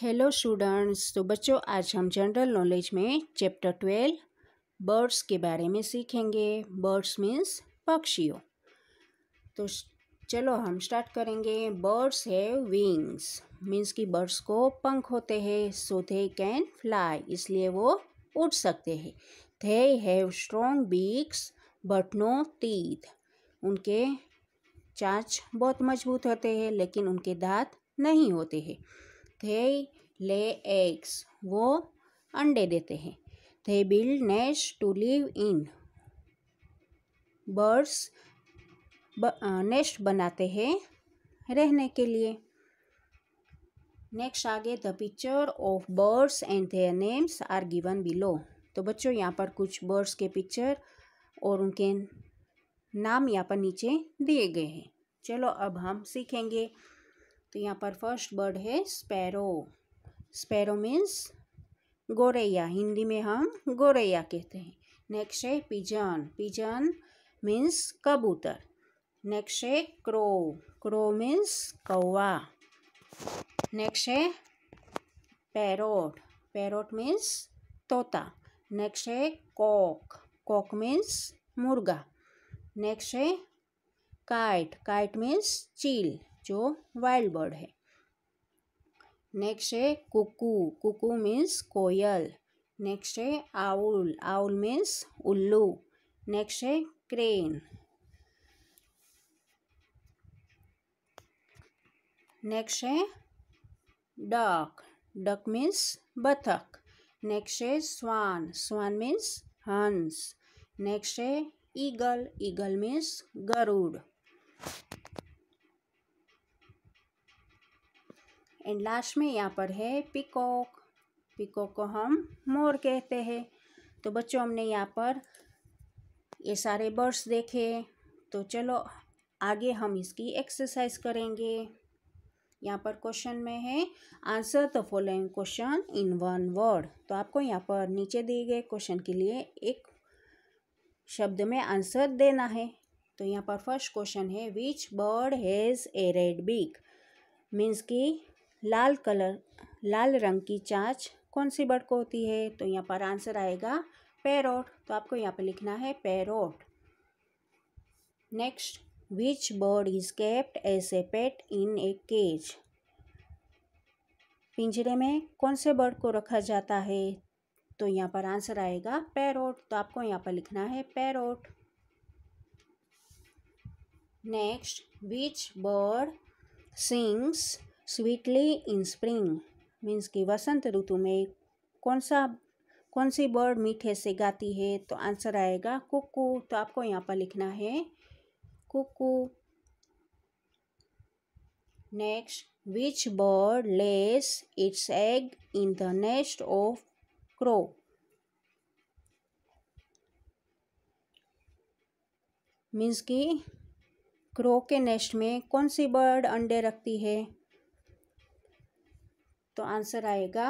hello students तो बच्चों आज हम जनरल नॉलेज में चैप्टर ट्वेल्व बर्ड्स के बारे में सीखेंगे बर्ड्स मीन्स पक्षियों तो चलो हम स्टार्ट करेंगे बर्ड्स है विंग्स मीन्स कि बर्ड्स को पंख होते हैं सो दे कैन फ्लाई इसलिए वो उड़ सकते हैं they have strong beaks but no teeth उनके चाँच बहुत मजबूत होते हैं लेकिन उनके दांत नहीं होते हैं थे ले एग्स वो अंडे देते हैं they build nest to live in birds nest बनाते हैं रहने के लिए नेक्स्ट आगे the picture of birds and their names are given below तो बच्चों यहाँ पर कुछ बर्ड्स के पिक्चर और उनके नाम यहाँ पर नीचे दिए गए हैं चलो अब हम सीखेंगे तो यहाँ पर फर्स्ट वर्ड है स्पैरो स्पैरो मीन्स गोरैया हिंदी में हम गोरैया कहते हैं नेक्स्ट है पिजन पिजन मीन्स कबूतर नेक्स्ट है क्रो क्रो मीन्स कौवा नेक्स्ट है पैरोट पैरोट मीन्स तोता नेक्स्ट है कॉक कॉक मीन्स मुर्गा नेक्स्ट है काइट काइट मीन्स चील जो वाइल्ड बर्ड है नेक्स्ट है कुकू कुकू मीन्स कोयल नेक्स्ट है आउल आउल मीन्स उल्लू नेक्स्ट है क्रेन नेक्स्ट है डक डक मीन्स बथक नेक्स्ट है स्वान स्वान मीन्स हंस नेक्स्ट है ईगल ईगल मीन्स गरुड़ एंड लास्ट में यहाँ पर है पिकॉक पिकॉक को हम मोर कहते हैं तो बच्चों हमने यहाँ पर ये सारे बर्ड्स देखे तो चलो आगे हम इसकी एक्सरसाइज करेंगे यहाँ पर क्वेश्चन में है answer the following question in one word तो आपको यहाँ पर नीचे दिए गए क्वेश्चन के लिए एक शब्द में आंसर देना है तो यहाँ पर फर्स्ट क्वेश्चन है which bird has a red beak means की लाल कलर लाल रंग की चाँच कौन सी बर्ड को होती है तो यहाँ पर आंसर आएगा पैरोट तो आपको यहाँ पर लिखना है parrot next which bird is kept as a pet in a cage पिंजरे में कौन से बर्ड को रखा जाता है तो यहाँ पर आंसर आएगा पैरोट तो आपको यहाँ पर लिखना है parrot next which bird sings sweetly in spring means कि वसंत ऋतु में कौन सा कौन सी बर्ड मीठे से गाती है तो आंसर आएगा कुकू तो आपको यहाँ पर लिखना है cuckoo next which bird lays its egg in the nest of crow means कि क्रो के नेस्ट में कौन सी बर्ड अंडे रखती है तो आंसर आएगा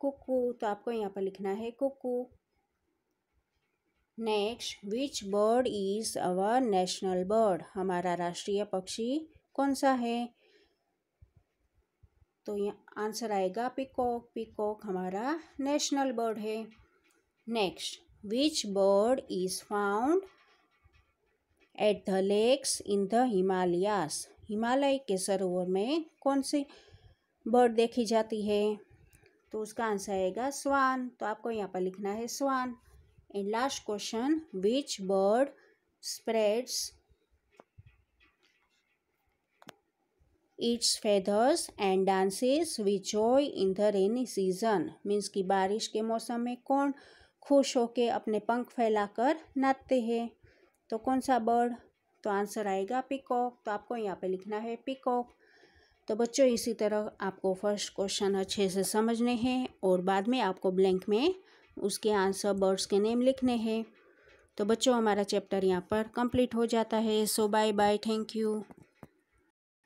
कुकू तो आपको यहाँ पर लिखना है cuckoo next which bird is our national bird हमारा राष्ट्रीय पक्षी कौन सा है तो यहाँ आंसर आएगा पिकॉक पिकॉक हमारा नेशनल बर्ड है next which bird is found at the lakes in the Himalayas Himalaya के सरोवर में कौन सी बर्ड देखी जाती है तो उसका आंसर आएगा स्वान तो आपको यहाँ पर लिखना है swan and last question which bird spreads its feathers and dances with joy in the rainy season means की बारिश के मौसम में कौन खुश होके अपने पंख फैलाकर नाचते हैं तो कौन सा बर्ड तो आंसर आएगा पिकॉक तो आपको यहाँ पे लिखना है पिकॉक तो बच्चों इसी तरह आपको फर्स्ट क्वेश्चन अच्छे से समझने हैं और बाद में आपको ब्लैंक में उसके आंसर बर्ड्स के नेम लिखने हैं तो बच्चों हमारा चैप्टर यहाँ पर कंप्लीट हो जाता है so bye bye thank you